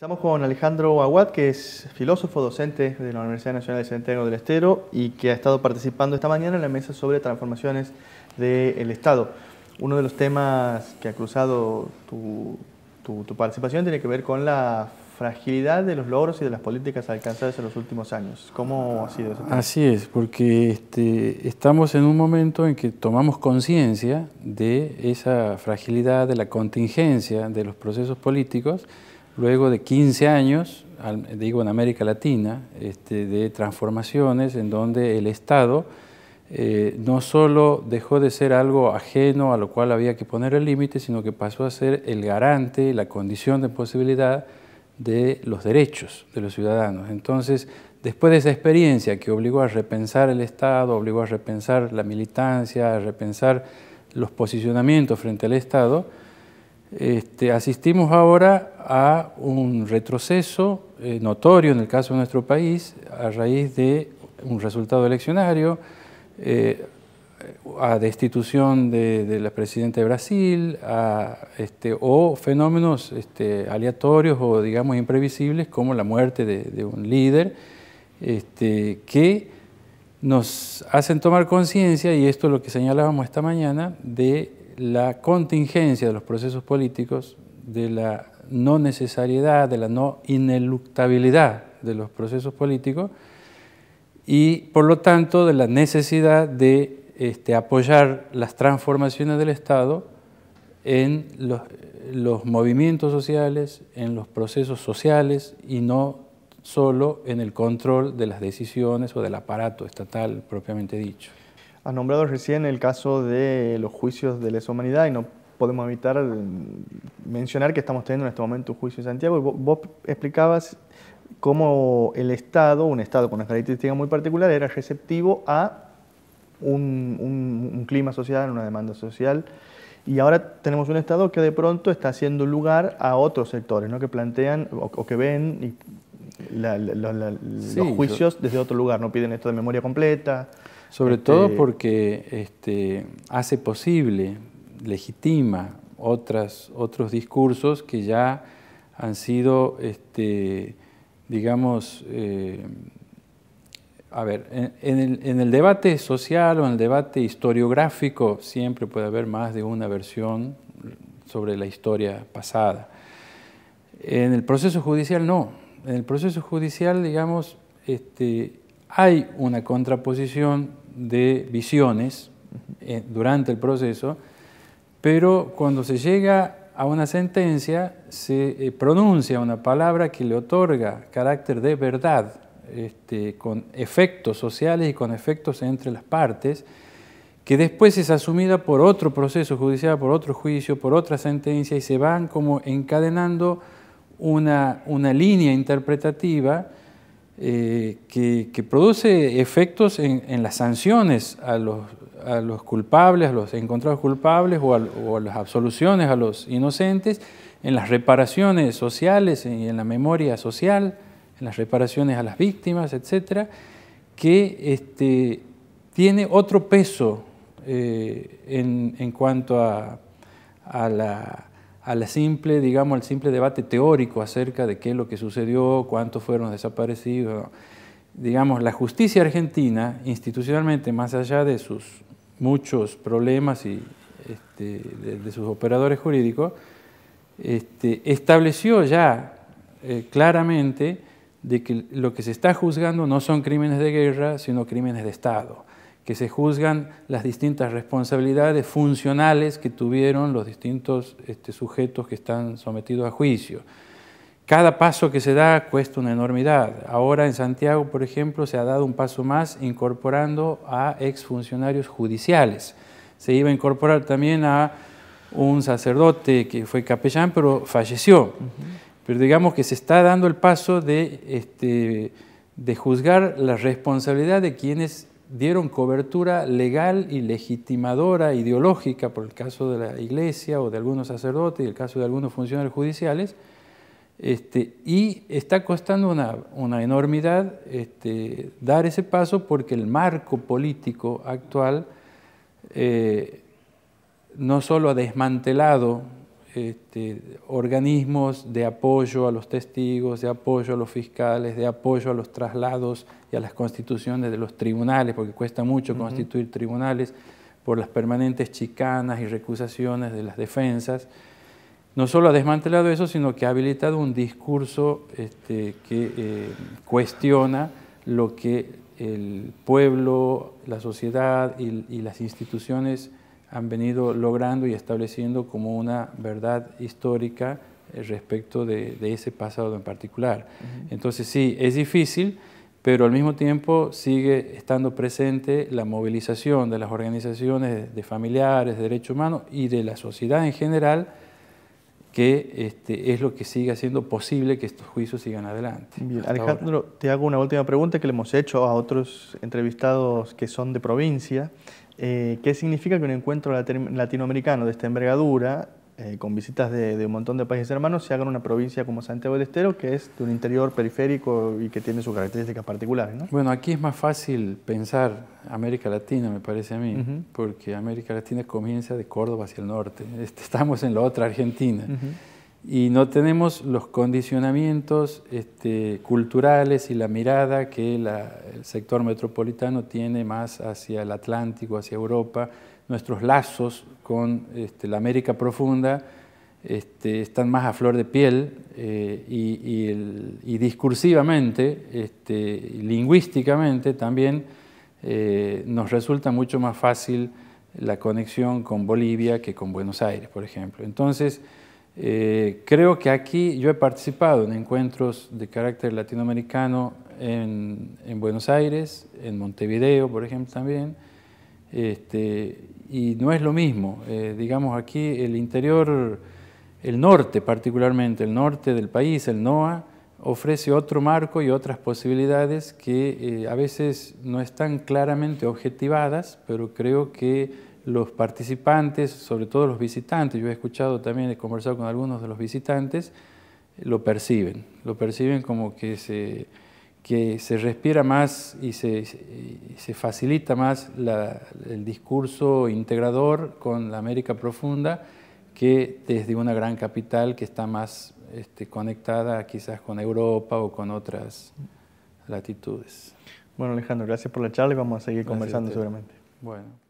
Estamos con Alejandro Aguad, que es filósofo docente de la Universidad Nacional de Santiago del Estero y que ha estado participando esta mañana en la mesa sobre transformaciones del Estado. Uno de los temas que ha cruzado tu, participación tiene que ver con la fragilidad de los logros y de las políticas alcanzadas en los últimos años. ¿Cómo ha sido eso? Así es, porque este, estamos en un momento en que tomamos conciencia de esa fragilidad, de la contingencia de los procesos políticos luego de 15 años, digo en América Latina, este, de transformaciones en donde el Estado eh, no solo dejó de ser algo ajeno a lo cual había que poner el límite, sino que pasó a ser el garante, la condición de posibilidad de los derechos de los ciudadanos. Entonces, después de esa experiencia que obligó a repensar el Estado, obligó a repensar la militancia, a repensar los posicionamientos frente al Estado, este, asistimos ahora a un retroceso eh, notorio en el caso de nuestro país a raíz de un resultado eleccionario, eh, a destitución de, la presidenta de Brasil, este, o fenómenos este, aleatorios o digamos imprevisibles como la muerte de un líder, que nos hacen tomar conciencia, y esto es lo que señalábamos esta mañana, de la contingencia de los procesos políticos, de la no necesariedad, de la no ineluctabilidad de los procesos políticos y por lo tanto de la necesidad de este, apoyar las transformaciones del Estado en los, los movimientos sociales, en los procesos sociales y no solo en el control de las decisiones o del aparato estatal propiamente dicho. Has nombrado recién el caso de los juicios de lesa humanidad y no podemos evitar eh, mencionar que estamos teniendo en este momento un juicio en Santiago. Y vos, explicabas cómo el Estado, un Estado con una característica muy particular, era receptivo a un, clima social, una demanda social. Y ahora tenemos un Estado que de pronto está haciendo lugar a otros sectores, ¿no? que plantean o, que ven los juicios desde otro lugar, no piden esto de memoria completa. Sobre todo este, porque este, hace posible, legitima otras, otros discursos que ya han sido, este, digamos, eh, a ver, en, el, debate social o en el debate historiográfico siempre puede haber más de una versión sobre la historia pasada. En el proceso judicial no. En el proceso judicial, digamos, este, hay una contraposición de visiones eh, durante el proceso, pero cuando se llega a una sentencia se eh, pronuncia una palabra que le otorga carácter de verdad, este, con efectos sociales y con efectos entre las partes, que después es asumida por otro proceso judicial, por otro juicio, por otra sentencia, y se van como encadenando una línea interpretativa eh, que, produce efectos en, las sanciones a los, a los, culpables, a los encontrados culpables o a, las absoluciones a los inocentes, en las reparaciones sociales y en la memoria social, en las reparaciones a las víctimas, etcétera, que este, tiene otro peso eh, en, cuanto a la a la simple, digamos, al simple debate teórico acerca de qué es lo que sucedió, cuántos fueron desaparecidos. Digamos, la justicia argentina, institucionalmente, más allá de sus muchos problemas y este, de, sus operadores jurídicos, este, estableció ya eh, claramente de que lo que se está juzgando no son crímenes de guerra, sino crímenes de Estado que se juzgan las distintas responsabilidades funcionales que tuvieron los distintos este, sujetos que están sometidos a juicio. Cada paso que se da cuesta una enormidad. Ahora en Santiago, por ejemplo, se ha dado un paso más incorporando a exfuncionarios judiciales. Se iba a incorporar también a un sacerdote que fue capellán, pero falleció. Pero digamos que se está dando el paso de, este, de juzgar la responsabilidad de quienes dieron cobertura legal y legitimadora ideológica, por el caso de la iglesia o de algunos sacerdotes y el caso de algunos funcionarios judiciales, este, y está costando una, enormidad este, dar ese paso porque el marco político actual eh, no solo ha desmantelado este, organismos de apoyo a los testigos, de apoyo a los fiscales, de apoyo a los traslados y a las constituciones de los tribunales, porque cuesta mucho constituir tribunales por las permanentes chicanas y recusaciones de las defensas. No solo ha desmantelado eso, sino que ha habilitado un discurso este, que eh, cuestiona lo que el pueblo, la sociedad y las instituciones han venido logrando y estableciendo como una verdad histórica eh, respecto de, ese pasado en particular. Entonces sí, es difícil, pero al mismo tiempo sigue estando presente la movilización de las organizaciones de familiares, de derechos humanos y de la sociedad en general, que este, es lo que sigue haciendo posible que estos juicios sigan adelante. Alejandro, te hago una última pregunta que le hemos hecho a otros entrevistados que son de provincia. Eh, ¿Qué significa que un encuentro latinoamericano de esta envergadura, eh, con visitas de, un montón de países hermanos, se haga en una provincia como Santiago del Estero, que es de un interior periférico y que tiene sus características particulares. Bueno, aquí es más fácil pensar América Latina, me parece a mí, porque América Latina comienza de Córdoba hacia el norte. Este, estamos en la otra Argentina y no tenemos los condicionamientos este, culturales y la mirada que el sector metropolitano tiene más hacia el Atlántico, hacia Europa. Nuestros lazos con este, la América profunda este, están más a flor de piel eh, y, discursivamente, lingüísticamente también eh, nos resulta mucho más fácil la conexión con Bolivia que con Buenos Aires, por ejemplo. Entonces, eh, creo que aquí yo he participado en encuentros de carácter latinoamericano en, Buenos Aires, en Montevideo, por ejemplo, también, este, y no es lo mismo. Eh, digamos, aquí el interior, el norte particularmente, el norte del país, el NOA, ofrece otro marco y otras posibilidades que eh, a veces no están claramente objetivadas, pero creo que los participantes, sobre todo los visitantes, yo he escuchado también, he conversado con algunos de los visitantes, lo perciben, lo perciben como que se, que se respira más y se, se facilita más el discurso integrador con la América profunda que desde una gran capital que está más este, conectada quizás con Europa o con otras latitudes. Bueno Alejandro, gracias por la charla y vamos a seguir conversando seguramente. Bueno.